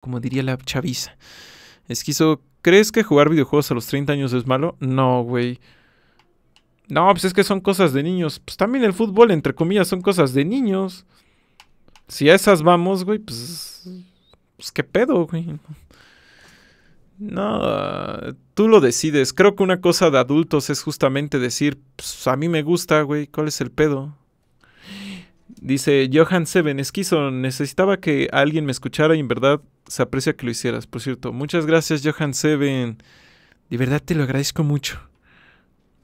como diría la chaviza. Esquizo, ¿crees que jugar videojuegos a los 30 años es malo? No, güey. No, pues es que son cosas de niños. Pues también el fútbol, entre comillas, son cosas de niños. Si a esas vamos, güey, pues. Pues qué pedo, güey. No, tú lo decides. Creo que una cosa de adultos es justamente decir, pues a mí me gusta, güey, ¿cuál es el pedo? Dice Johan Seven, esquizo, necesitaba que alguien me escuchara y en verdad se aprecia que lo hicieras, por cierto. Muchas gracias, Johan Seven. De verdad te lo agradezco mucho.